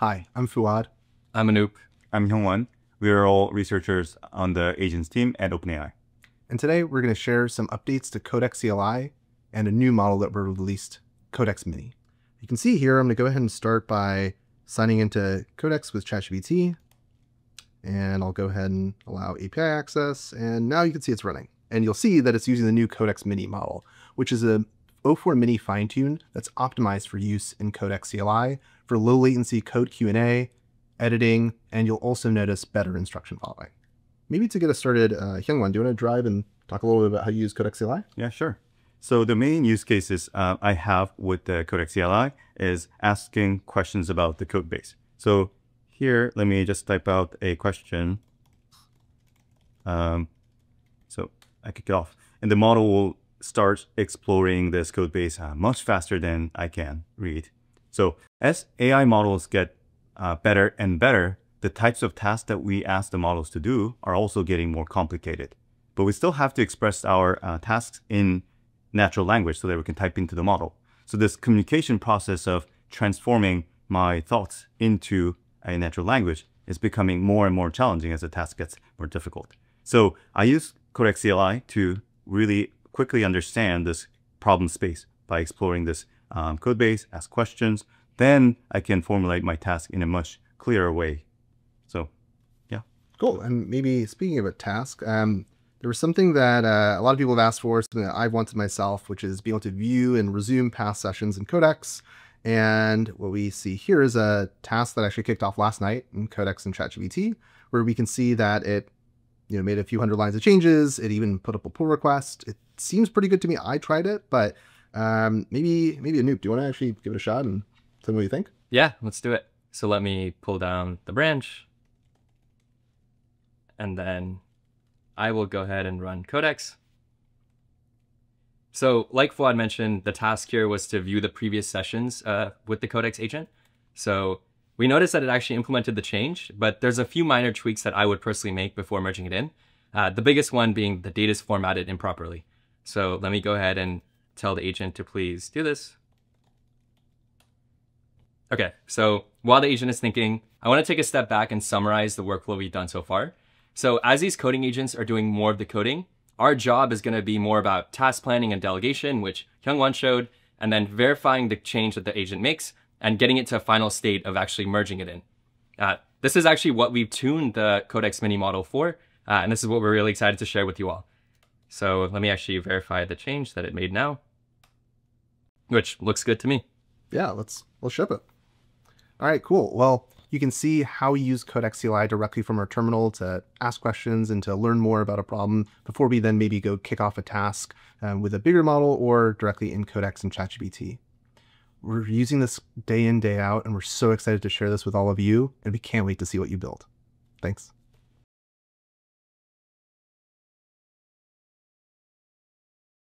Hi, I'm Fuad. I'm Anoop. I'm Hyungwon. We are all researchers on the agents team at OpenAI. And today we're going to share some updates to Codex CLI and a new model that were released, Codex Mini. You can see here, I'm going to go ahead and start by signing into Codex with ChatGPT. And I'll go ahead and allow API access. And now you can see it's running. And you'll see that it's using the new Codex Mini model, which is a O4 Mini Fine Tune that's optimized for use in Codex CLI for low latency code Q&A, editing, and you'll also notice better instruction following. Maybe to get us started, uh, Hyungwan, do you want to drive and talk a little bit about how you use Codex CLI? Yeah, sure. So the main use cases uh, I have with the Codex CLI is asking questions about the code base. So here, let me just type out a question. Um, so I kick it off. And the model will start exploring this code base uh, much faster than I can read. So as AI models get uh, better and better, the types of tasks that we ask the models to do are also getting more complicated. But we still have to express our uh, tasks in natural language so that we can type into the model. So this communication process of transforming my thoughts into a natural language is becoming more and more challenging as the task gets more difficult. So I use Codex CLI to really quickly understand this problem space by exploring this um, code base, ask questions, then I can formulate my task in a much clearer way. So, yeah. Cool. And maybe speaking of a task, um, there was something that uh, a lot of people have asked for, something that I've wanted myself, which is being able to view and resume past sessions in Codex. And what we see here is a task that actually kicked off last night in Codex and ChatGPT, where we can see that it you know, made a few hundred lines of changes. It even put up a pull request. It seems pretty good to me. I tried it, but um, maybe maybe a noob. Do you want to actually give it a shot and tell me what you think? Yeah, let's do it. So let me pull down the branch, and then I will go ahead and run Codex. So like Fuad mentioned, the task here was to view the previous sessions uh, with the Codex agent. So we noticed that it actually implemented the change, but there's a few minor tweaks that I would personally make before merging it in. Uh, the biggest one being the data is formatted improperly. So let me go ahead and tell the agent to please do this. Okay, so while the agent is thinking, I wanna take a step back and summarize the workflow we've done so far. So as these coding agents are doing more of the coding, our job is gonna be more about task planning and delegation, which Hyungwon showed, and then verifying the change that the agent makes and getting it to a final state of actually merging it in. Uh, this is actually what we've tuned the Codex Mini model for, uh, and this is what we're really excited to share with you all. So let me actually verify the change that it made now, which looks good to me. Yeah, let's we'll ship it. All right, cool. Well, you can see how we use Codex CLI directly from our terminal to ask questions and to learn more about a problem before we then maybe go kick off a task um, with a bigger model or directly in Codex and ChatGPT we're using this day in, day out, and we're so excited to share this with all of you. And we can't wait to see what you build. Thanks.